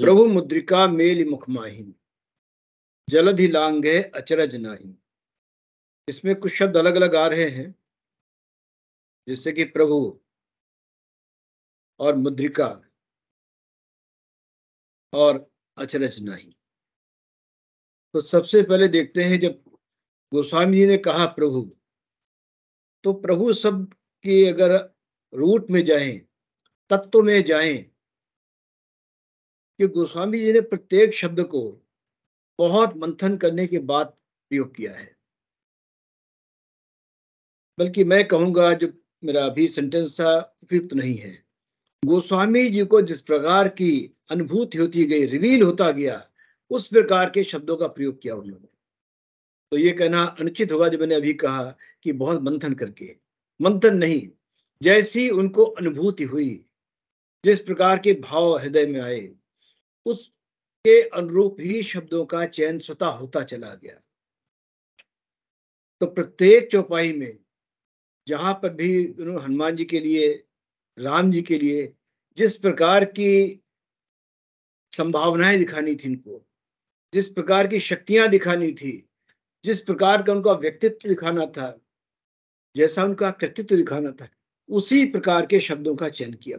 प्रभु मुद्रिका मेल मुखमाही जलधि लांगे अचरज नाही इसमें कुछ शब्द अलग अलग आ रहे हैं जिससे कि प्रभु और मुद्रिका और अचरज नहीं तो सबसे पहले देखते हैं जब गोस्वामी जी ने कहा प्रभु तो प्रभु सब के अगर रूट में जाएं तत्व में जाएं कि गोस्वामी जी ने प्रत्येक शब्द को बहुत मंथन करने के बाद प्रयोग किया है बल्कि मैं कहूंगा जो मेरा अभी सेंटेंस था उपयुक्त नहीं है गोस्वामी जी को जिस प्रकार की अनुभूति होती गई रिवील होता गया उस प्रकार के शब्दों का प्रयोग किया उन्होंने तो ये कहना अनुचित होगा जो मैंने अभी कहा कि बहुत मंथन करके मंथन नहीं जैसी उनको अनुभूति हुई जिस प्रकार के भाव हृदय में आए उसके अनुरूप ही शब्दों का चयन स्वतः होता चला गया तो प्रत्येक चौपाई में जहां पर भी उन्होंने हनुमान जी के लिए राम जी के लिए जिस प्रकार की संभावनाएं दिखानी थी इनको जिस प्रकार की शक्तियां दिखानी थी जिस प्रकार का उनका व्यक्तित्व दिखाना था जैसा उनका कृतित्व दिखाना था उसी प्रकार के शब्दों का चयन किया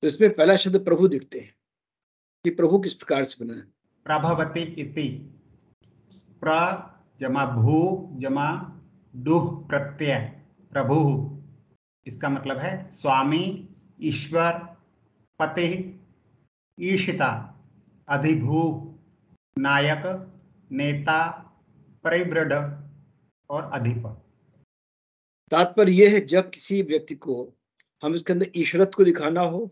तो इसमें पहला शब्द प्रभु दिखते हैं कि प्रभु किस प्रकार से बना है प्रभावती इति प्र जमा भू जमा दुह प्रत्यय प्रभु इसका मतलब है स्वामी ईश्वर पति ईशिता अधिभू नायक नेता परिवृढ़ और अधिप तात्पर्य यह है जब किसी व्यक्ति को हम इसके अंदर ईश्वरत को दिखाना हो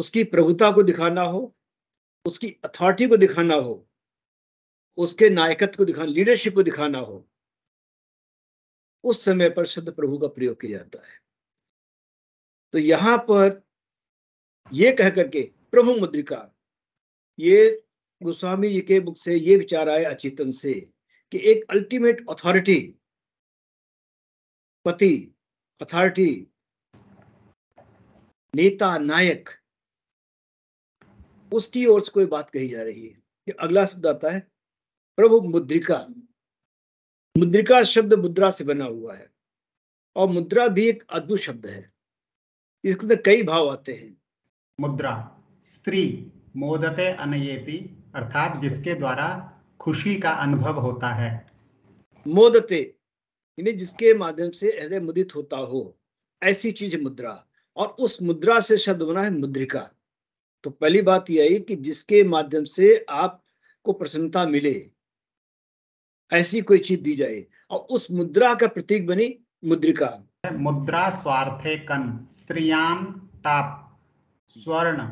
उसकी प्रभुता को दिखाना हो उसकी अथॉरिटी को दिखाना हो उसके नायकत्व को दिखाना लीडरशिप को दिखाना हो उस समय पर शुद्ध प्रभु का प्रयोग किया जाता है तो यहां पर यह कह के प्रभु मुद्रिका ये गोस्वामी जी के बुक से ये विचार आए अचेतन से कि एक अल्टीमेट अथॉरिटी पति अथॉरिटी नेता नायक उसकी ओर से कोई बात कही जा रही है कि अगला शब्द आता है प्रभु मुद्रिका मुद्रिका शब्द मुद्रा से बना हुआ है और मुद्रा भी एक अद्भुत शब्द है इसके अंदर कई भाव आते हैं मुद्रा स्त्री मोदते अनयेति अर्थात जिसके द्वारा खुशी का अनुभव होता है मोदते यानी जिसके माध्यम से हृदय मुदित होता हो ऐसी चीज मुद्रा और उस मुद्रा से शब्द बना है मुद्रिका तो पहली बात यह आई कि जिसके माध्यम से आपको प्रसन्नता मिले ऐसी कोई चीज दी जाए और उस मुद्रा का प्रतीक बनी मुद्रिका मुद्रा स्वार्थे कन स्त्रियाम ताप स्वर्ण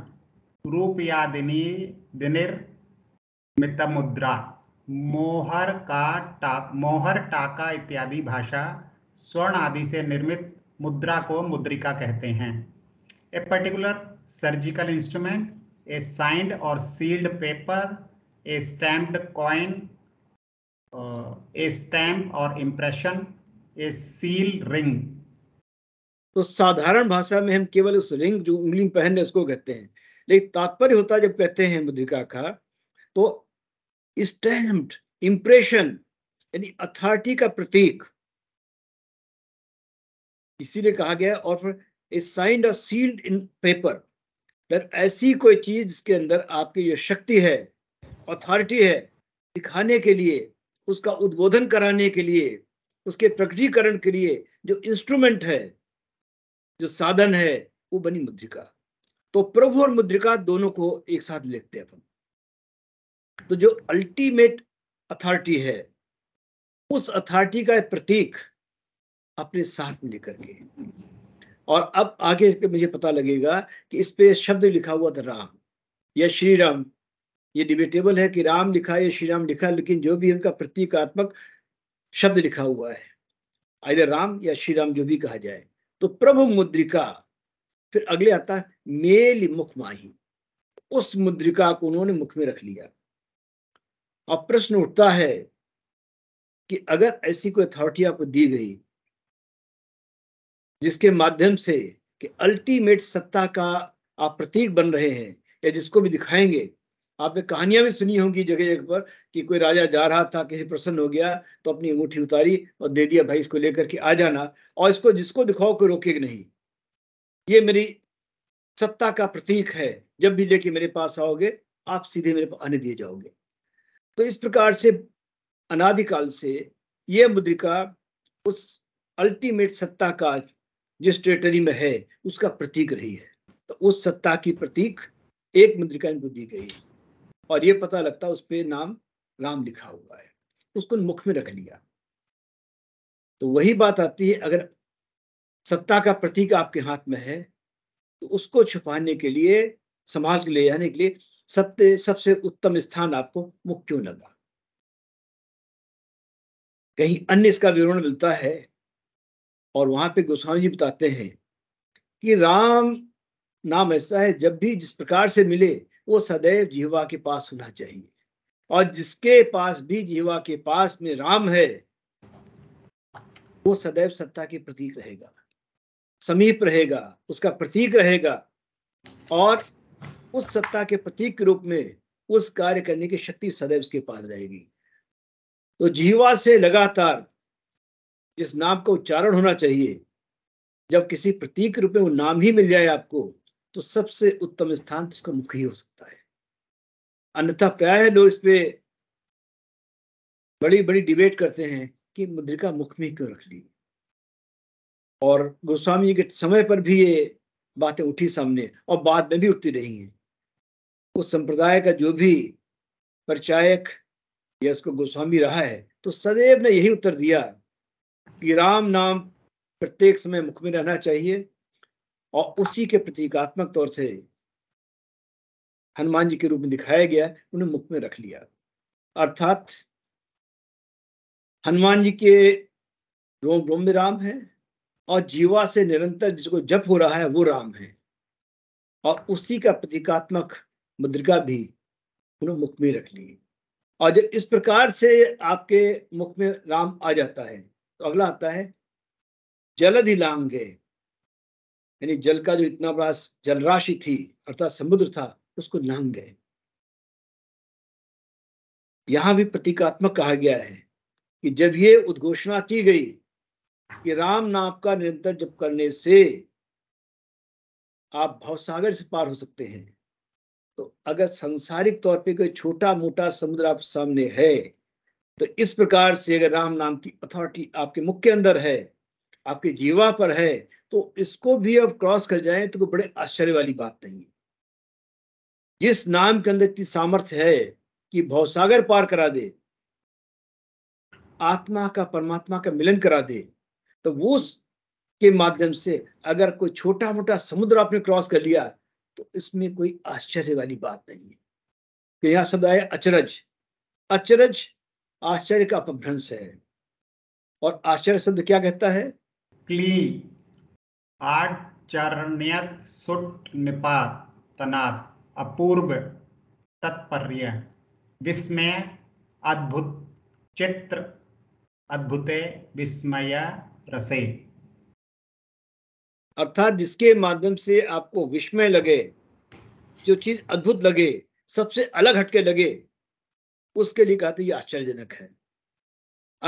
रूप रूपयादिनी दिनिर मित मुद्रा मोहर का टाप मोहर टाका इत्यादि भाषा स्वर्ण आदि से निर्मित मुद्रा को मुद्रिका कहते हैं a particular surgical instrument, a signed or sealed paper, a stamped coin, uh, a stamp or impression, a seal ring. तो साधारण भाषा में हम केवल उस रिंग जो उंगली में पहनने उसको कहते हैं लेकिन तात्पर्य होता जब कहते हैं मुद्रिका का तो स्टैम्प्ड इंप्रेशन यानी अथॉरिटी का प्रतीक इसीलिए कहा गया और फिर a signed a sealed in paper फिर ऐसी कोई चीज के अंदर आपकी जो शक्ति है अथॉरिटी है दिखाने के लिए उसका उद्बोधन कराने के लिए उसके प्रकटीकरण के लिए जो इंस्ट्रूमेंट है जो साधन है वो बनी मुद्रिका तो प्रभु और मुद्रिका दोनों को एक साथ लिखते हैं अपन तो जो अल्टीमेट अथॉरिटी है उस अथॉरिटी का प्रतीक अपने साथ लेकर के और अब आगे मुझे पता लगेगा कि इस पे शब्द लिखा हुआ था राम या श्री राम ये डिबेटेबल है कि राम लिखा या श्री राम लिखा लेकिन जो भी उनका प्रतीकात्मक शब्द लिखा हुआ है आधे राम या श्री राम जो भी कहा जाए तो प्रभु मुद्रिका फिर अगले आता है मेल मुख माही उस मुद्रिका को उन्होंने मुख में रख लिया और प्रश्न उठता है कि अगर ऐसी कोई अथॉरिटी आपको दी गई जिसके माध्यम से कि अल्टीमेट सत्ता का आप प्रतीक बन रहे हैं या जिसको भी दिखाएंगे आपने कहानियां भी सुनी होंगी जगह जगह पर कि कोई राजा जा रहा था किसी प्रसन्न हो गया तो अपनी अंगूठी उतारी और दे दिया भाई इसको लेकर के आ जाना और इसको जिसको दिखाओ कोई रोकेगा नहीं ये मेरी सत्ता का प्रतीक है जब भी लेके मेरे पास आओगे आप सीधे मेरे पास आने दिए जाओगे तो इस प्रकार से अनादिकाल से यह मुद्रिका उस अल्टीमेट सत्ता का जिस टेरिटरी में है उसका प्रतीक रही है तो उस सत्ता की प्रतीक एक मंत्रिका इनको दी गई है और ये पता लगता उस पर नाम राम लिखा हुआ है उसको मुख में रख लिया तो वही बात आती है अगर सत्ता का प्रतीक आपके हाथ में है तो उसको छुपाने के लिए समाज को ले जाने के लिए सबसे सबसे उत्तम स्थान आपको मुख क्यों लगा कहीं अन्य इसका विवरण मिलता है और वहां पे गोस्वामी जी बताते हैं कि राम नाम ऐसा है जब भी जिस प्रकार से मिले वो सदैव जीवा के पास होना चाहिए और जिसके पास भी जीवा के पास में राम है वो सदैव सत्ता के प्रतीक रहेगा समीप रहेगा उसका प्रतीक रहेगा और उस सत्ता के प्रतीक के रूप में उस कार्य करने की शक्ति सदैव उसके पास रहेगी तो जीवा से लगातार जिस नाम का उच्चारण होना चाहिए जब किसी प्रतीक रूप में वो नाम ही मिल जाए आपको तो सबसे उत्तम स्थान तो उसका मुख ही हो सकता है अन्यथा प्राय लोग इस पे बड़ी बड़ी डिबेट करते हैं कि मुद्रिका मुख में क्यों रख ली और गोस्वामी के समय पर भी ये बातें उठी सामने और बाद में भी उठती रही हैं उस संप्रदाय का जो भी परिचायक या उसको गोस्वामी रहा है तो सदैव ने यही उत्तर दिया कि राम नाम प्रत्येक समय मुख में रहना चाहिए और उसी के प्रतीकात्मक तौर से हनुमान जी के रूप में दिखाया गया उन्हें मुख में रख लिया अर्थात हनुमान जी के रोम रोम में राम है और जीवा से निरंतर जिसको जप हो रहा है वो राम है और उसी का प्रतीकात्मक मुद्रिका भी उन्होंने मुख में रख ली और जब इस प्रकार से आपके मुख में राम आ जाता है तो अगला आता है जलधि लांगे यानी जल का जो इतना बड़ा जलराशि थी अर्थात समुद्र था उसको लांग गए यहां भी प्रतीकात्मक कहा गया है कि जब ये उद्घोषणा की गई कि राम नाम का निरंतर जप करने से आप भवसागर से पार हो सकते हैं तो अगर संसारिक तौर पे कोई छोटा मोटा समुद्र आप सामने है तो इस प्रकार से अगर राम नाम की अथॉरिटी आपके मुख के अंदर है आपके जीवा पर है तो इसको भी अब क्रॉस कर जाए तो कोई बड़े आश्चर्य वाली बात नहीं है जिस नाम के अंदर इतनी सामर्थ्य है कि भवसागर पार करा दे आत्मा का परमात्मा का मिलन करा दे तो वो के माध्यम से अगर कोई छोटा मोटा समुद्र आपने क्रॉस कर लिया तो इसमें कोई आश्चर्य वाली बात नहीं है तो यह शब्द आया अचरज अचरज आश्चर्य का अपभ्रंश है और आश्चर्य शब्द क्या कहता है क्ली आचरण्य सुट निपात तनात अपूर्व तत्पर्य विस्मय अद्भुत चित्र अद्भुते विस्मय रसे अर्थात जिसके माध्यम से आपको विस्मय लगे जो चीज अद्भुत लगे सबसे अलग हटके लगे उसके लिए कहते ये आश्चर्यजनक है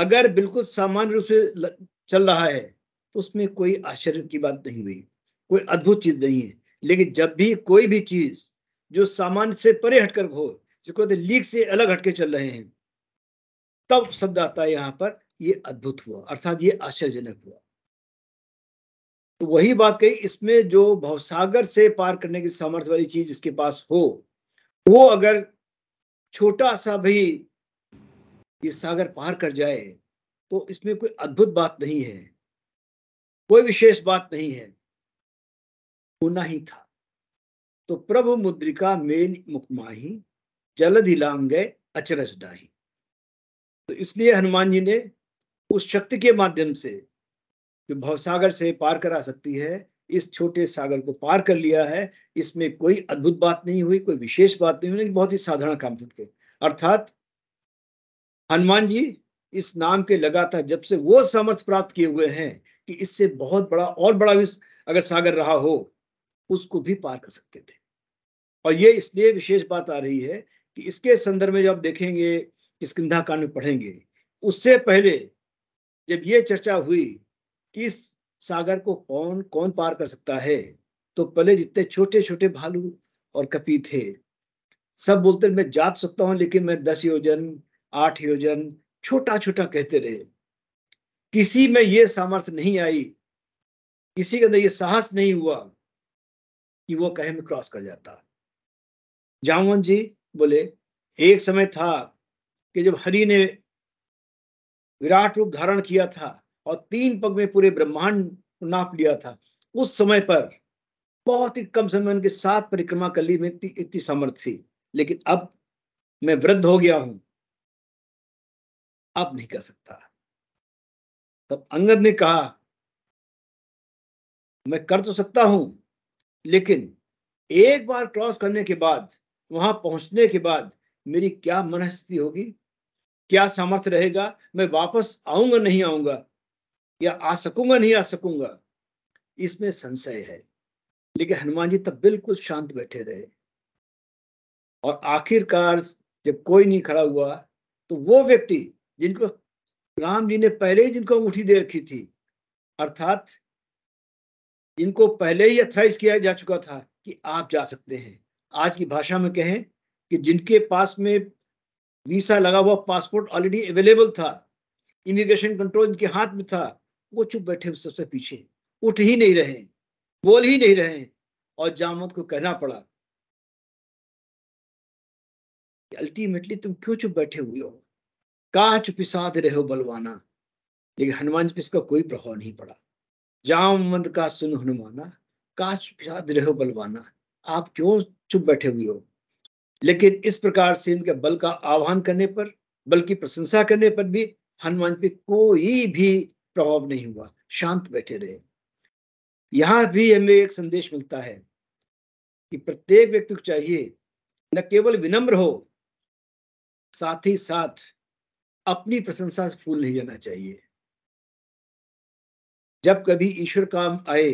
अगर बिल्कुल सामान्य रूप से चल रहा है तो उसमें कोई आश्चर्य की बात नहीं हुई कोई अद्भुत चीज नहीं है लेकिन जब भी कोई भी चीज जो सामान्य से परे हटकर हो जिसको कहते लीक से अलग हटके चल रहे हैं तब शब्द आता है यहां पर ये अद्भुत हुआ अर्थात ये आश्चर्यजनक हुआ तो वही बात कही इसमें जो भवसागर से पार करने की सामर्थ्य वाली चीज इसके पास हो वो अगर छोटा सा भी ये सागर पार कर जाए तो इसमें कोई अद्भुत बात नहीं है कोई विशेष बात नहीं है होना ही था तो प्रभु मुद्रिका मेन मुकमाही जलद हिलाम गए अचरज डाही तो इसलिए हनुमान जी ने उस शक्ति के माध्यम से जो भवसागर से पार करा सकती है इस छोटे सागर को पार कर लिया है इसमें कोई अद्भुत बात नहीं हुई कोई विशेष बात नहीं हुई बहुत ही साधारण काम घट अर्थात हनुमान जी इस नाम के लगातार जब से वो समर्थ प्राप्त किए हुए हैं कि इससे बहुत बड़ा और बड़ा भी अगर सागर रहा हो उसको भी पार कर सकते थे और ये इसलिए विशेष बात आ रही है कि इसके संदर्भ में जब देखेंगे किसकिधा कांड में पढ़ेंगे उससे पहले जब ये चर्चा हुई कि इस सागर को कौन कौन पार कर सकता है तो पहले जितने छोटे छोटे भालू और कपी थे सब बोलते मैं जा सकता हूं लेकिन मैं दस योजन आठ योजन छोटा छोटा कहते रहे किसी में ये सामर्थ्य नहीं आई किसी के अंदर ये साहस नहीं हुआ कि वो कहे में क्रॉस कर जाता जामवन जी बोले एक समय था कि जब हरि ने विराट रूप धारण किया था और तीन पग में पूरे ब्रह्मांड नाप लिया था उस समय पर बहुत ही कम समय उनके साथ परिक्रमा कर ली में इतनी समर्थ थी लेकिन अब मैं वृद्ध हो गया हूं अब नहीं कर सकता तब अंगद ने कहा मैं कर तो सकता हूं लेकिन एक बार क्रॉस करने के बाद वहां पहुंचने के बाद मेरी क्या मनस्थिति होगी क्या सामर्थ्य रहेगा मैं वापस आऊंगा नहीं आऊंगा या आ सकूंगा नहीं आ सकूंगा इसमें संशय है लेकिन हनुमान जी तब बिल्कुल शांत बैठे रहे और आखिरकार जब कोई नहीं खड़ा हुआ तो वो व्यक्ति जिनको राम जी ने पहले ही जिनको अंगूठी दे रखी थी अर्थात इनको पहले ही अथराइज किया जा चुका था कि आप जा सकते हैं आज की भाषा में कहें कि जिनके पास में वीसा लगा हुआ पासपोर्ट ऑलरेडी अवेलेबल था इमिग्रेशन कंट्रोल इनके हाथ में था वो चुप बैठे सबसे पीछे उठ ही नहीं रहे बोल ही नहीं रहे और जामत को कहना पड़ा अल्टीमेटली तुम क्यों चुप बैठे हुए हो कहा चुपी साध रहे हो बलवाना लेकिन हनुमान जी पे इसका कोई प्रभाव नहीं पड़ा जामवंत का सुन हनुमाना का साध रहे हो बलवाना आप क्यों चुप बैठे हुए हो लेकिन इस प्रकार से इनके बल का आह्वान करने पर बल की प्रशंसा करने पर भी हनुमान जी कोई भी प्रभाव नहीं हुआ शांत बैठे रहे यहां भी हमें एक संदेश मिलता है कि प्रत्येक व्यक्ति को चाहिए न केवल विनम्र हो साथ ही साथ अपनी प्रशंसा से फूल नहीं जाना चाहिए जब कभी ईश्वर काम आए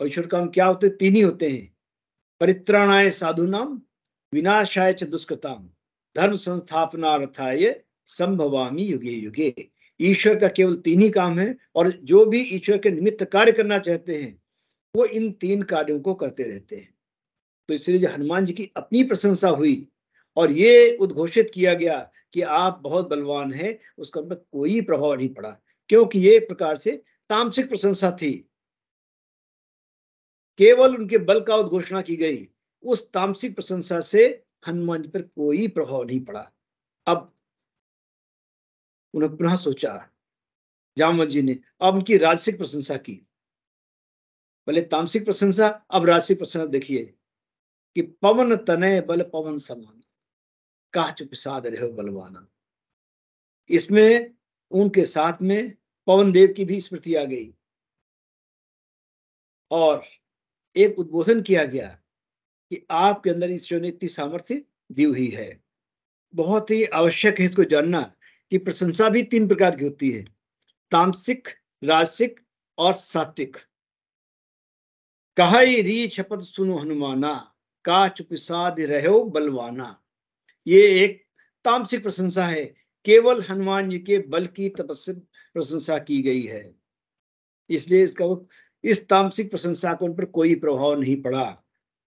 और ईश्वर काम क्या होते तीन ही होते हैं परित्राणाय साधु नाम विनाशाय च दुष्कृताम धर्म संस्थापना रथाय संभवामी युगे युगे ईश्वर का केवल तीन ही काम है और जो भी ईश्वर के निमित्त कार्य करना चाहते हैं वो इन तीन कार्यों को करते रहते हैं तो इसलिए जो हनुमान जी की अपनी प्रशंसा हुई और ये उद्घोषित किया गया कि आप बहुत बलवान हैं उसका मतलब कोई प्रभाव नहीं पड़ा क्योंकि ये एक प्रकार से तामसिक प्रशंसा थी केवल उनके बल का उद्घोषणा की गई उस तामसिक प्रशंसा से हनुमान जी पर कोई प्रभाव नहीं पड़ा अब उन्हें पुनः सोचा जामवंत जी ने अब उनकी राजसिक प्रशंसा की पहले तामसिक प्रशंसा अब राजसिक प्रशंसा देखिए कि पवन तने बल पवन समान काह चुप साध रहे बलवाना इसमें उनके साथ में पवन देव की भी स्मृति आ गई और एक उद्बोधन किया गया कि आपके अंदर ईश्वर ने इतनी सामर्थ्य दी हुई है बहुत ही आवश्यक है इसको जानना की प्रशंसा भी तीन प्रकार की होती है तामसिक राजसिक और सात्विक कहा री छपत सुनो हनुमाना का चुपिसाद रहो बलवाना ये एक तामसिक प्रशंसा है केवल हनुमान जी के बल की तपस्या प्रशंसा की गई है इसलिए इसका इस तामसिक प्रशंसा को उन पर कोई प्रभाव नहीं पड़ा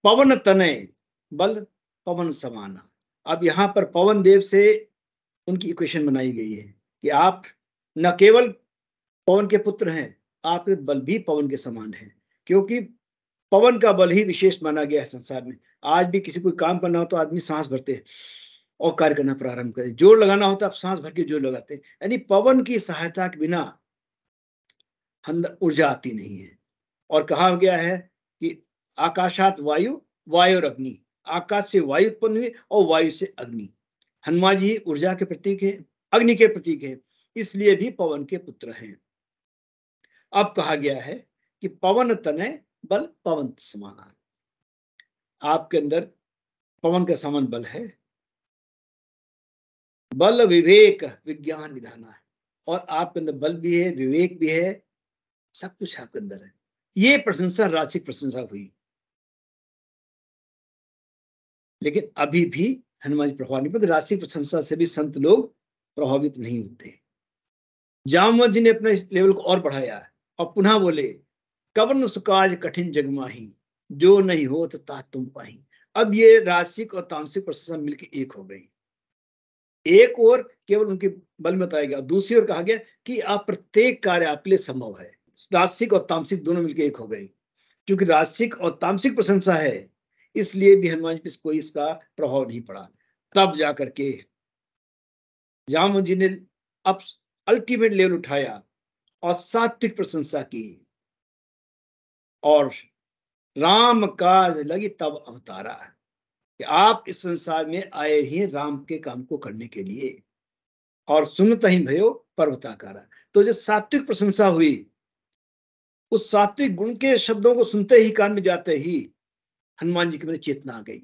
पवन तनय बल पवन समाना अब यहां पर पवन देव से उनकी इक्वेशन बनाई गई है कि आप न केवल पवन के पुत्र हैं आपके बल भी पवन के समान है क्योंकि पवन का बल ही विशेष माना गया है संसार में आज भी किसी को काम करना हो तो आदमी सांस भरते हैं और कार्य करना प्रारंभ करें जोर लगाना हो तो आप सांस भर के जोर लगाते हैं यानी पवन की सहायता के बिना अंदर ऊर्जा आती नहीं है और कहा गया है कि आकाशात वायु वायु और अग्नि आकाश से वायु उत्पन्न हुई और वायु से अग्नि हनुमान जी ऊर्जा के प्रतीक है अग्नि के प्रतीक है इसलिए भी पवन के पुत्र हैं अब कहा गया है कि पवन तनय बल पवन समाना आपके अंदर पवन का समान बल है बल विवेक विज्ञान विधाना है और आपके अंदर बल भी है विवेक भी है सब कुछ आपके अंदर है ये प्रशंसा राशि प्रशंसा हुई लेकिन अभी भी हनुमान जी प्रभाव नहीं राशि प्रशंसा से भी संत लोग प्रभावित नहीं होते जामवत जी ने अपने लेवल को और बढ़ाया और पुनः बोले कवर्ण सुकाज कठिन जगमाही जो नहीं हो तो ता तुम पाही अब ये राशिक और तामसिक प्रशंसा मिलकर एक हो गई एक और केवल उनके बल में बताया गया दूसरी ओर कहा गया कि आप प्रत्येक कार्य आपके लिए संभव है राशिक और तामसिक दोनों मिलकर एक हो गई क्योंकि राशिक और तामसिक प्रशंसा है इसलिए भी हनुमान जी पर कोई इसका प्रभाव नहीं पड़ा तब जा करके जामुन जी ने अब अल्टीमेट लेवल उठाया और सात्विक प्रशंसा की और राम काज लगी तब अवतारा कि आप इस संसार में आए ही राम के काम को करने के लिए और सुनत ही भयो पर्वताकारा तो जो सात्विक प्रशंसा हुई उस सात्विक गुण के शब्दों को सुनते ही कान में जाते ही हनुमान जी के मन चेतना आ गई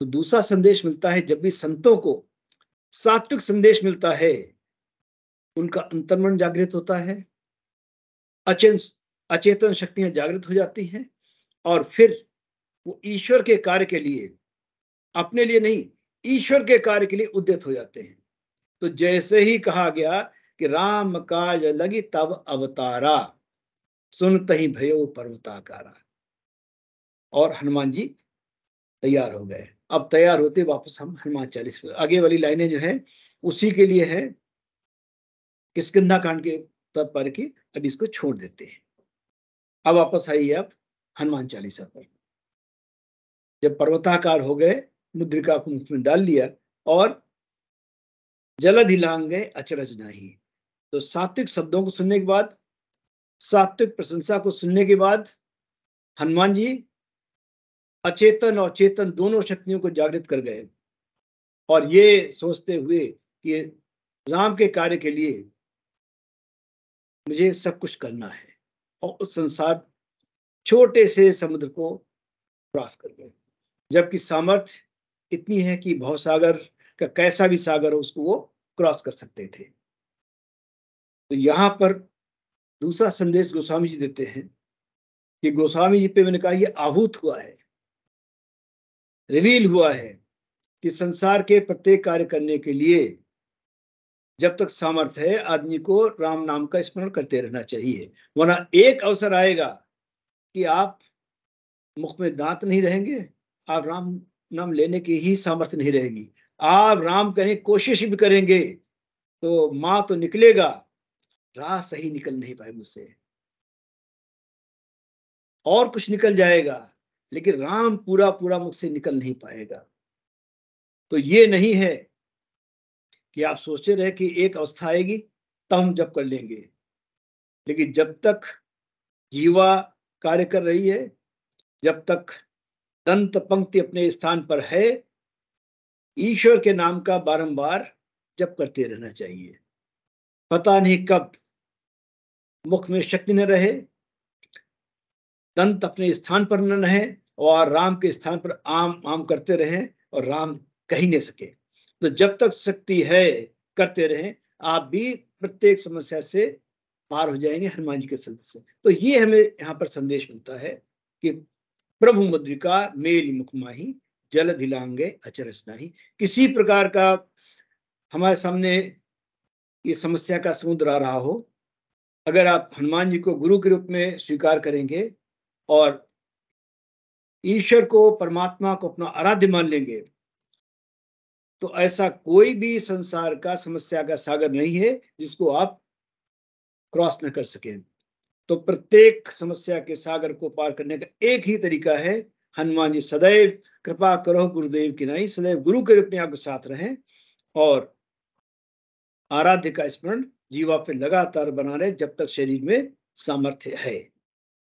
तो दूसरा संदेश मिलता है जब भी संतों को सात्विक संदेश मिलता है उनका अंतर्मन जागृत होता है अचेन अचेतन शक्तियां जागृत हो जाती हैं और फिर वो ईश्वर के कार्य के लिए अपने लिए नहीं ईश्वर के कार्य के लिए उद्यत हो जाते हैं तो जैसे ही कहा गया कि राम काज लगी तब अवतारा सुनत ही भयो पर्वताकारा और हनुमान जी तैयार हो गए अब तैयार होते वापस हम हनुमान चालीस आगे वाली लाइनें जो है उसी के लिए है किसकिदा कांड के तत्पर की अब इसको छोड़ देते हैं अब वापस आइए आप हनुमान चालीसा पर जब पर्वताकार हो गए मुद्रिका को मुख में डाल लिया और जलद हिलांग गए अचरज नहीं तो सात्विक शब्दों को सुनने के बाद सात्विक प्रशंसा को सुनने के बाद हनुमान जी अचेतन और चेतन दोनों शक्तियों को जागृत कर गए और ये सोचते हुए कि राम के कार्य के लिए मुझे सब कुछ करना है और उस संसार छोटे से समुद्र को क्रॉस कर गए जबकि सामर्थ्य इतनी है कि सागर का कैसा भी सागर हो उसको वो क्रॉस कर सकते थे तो यहाँ पर दूसरा संदेश गोस्वामी जी देते हैं कि गोस्वामी जी पे मैंने कहा ये आहूत हुआ है रिवील हुआ है कि संसार के प्रत्येक कार्य करने के लिए जब तक सामर्थ्य है आदमी को राम नाम का स्मरण करते रहना चाहिए वरना एक अवसर आएगा कि आप मुख में दांत नहीं रहेंगे आप राम नाम लेने की ही सामर्थ्य नहीं रहेगी आप राम करने कोशिश भी करेंगे तो मां तो निकलेगा राह सही निकल नहीं पाए मुझसे और कुछ निकल जाएगा लेकिन राम पूरा पूरा मुख से निकल नहीं पाएगा तो ये नहीं है कि आप सोचते रहे कि एक अवस्था आएगी तब हम जब कर लेंगे लेकिन जब तक जीवा कार्य कर रही है जब तक दंत पंक्ति अपने स्थान पर है ईश्वर के नाम का बारंबार जप करते रहना चाहिए पता नहीं कब मुख में शक्ति न रहे दंत अपने स्थान पर न रहे और राम के स्थान पर आम आम करते रहें और राम कह नहीं सके तो जब तक शक्ति है करते रहें आप भी प्रत्येक समस्या से पार हो जाएंगे हनुमान जी के संदेश से तो ये हमें यहाँ पर संदेश मिलता है कि प्रभु मुद्रिका मेरी मुखमाही जल धिलांगे नाही किसी प्रकार का हमारे सामने ये समस्या का समुद्र आ रहा हो अगर आप हनुमान जी को गुरु के रूप में स्वीकार करेंगे और ईश्वर को परमात्मा को अपना आराध्य मान लेंगे तो ऐसा कोई भी संसार का समस्या का सागर नहीं है जिसको आप क्रॉस न कर सकें तो प्रत्येक समस्या के सागर को पार करने का एक ही तरीका है हनुमान जी सदैव कृपा करो गुरुदेव की नहीं सदैव गुरु के रूप में आपके साथ रहें और आराध्य का स्मरण जीवा पे लगातार बना रहे जब तक शरीर में सामर्थ्य है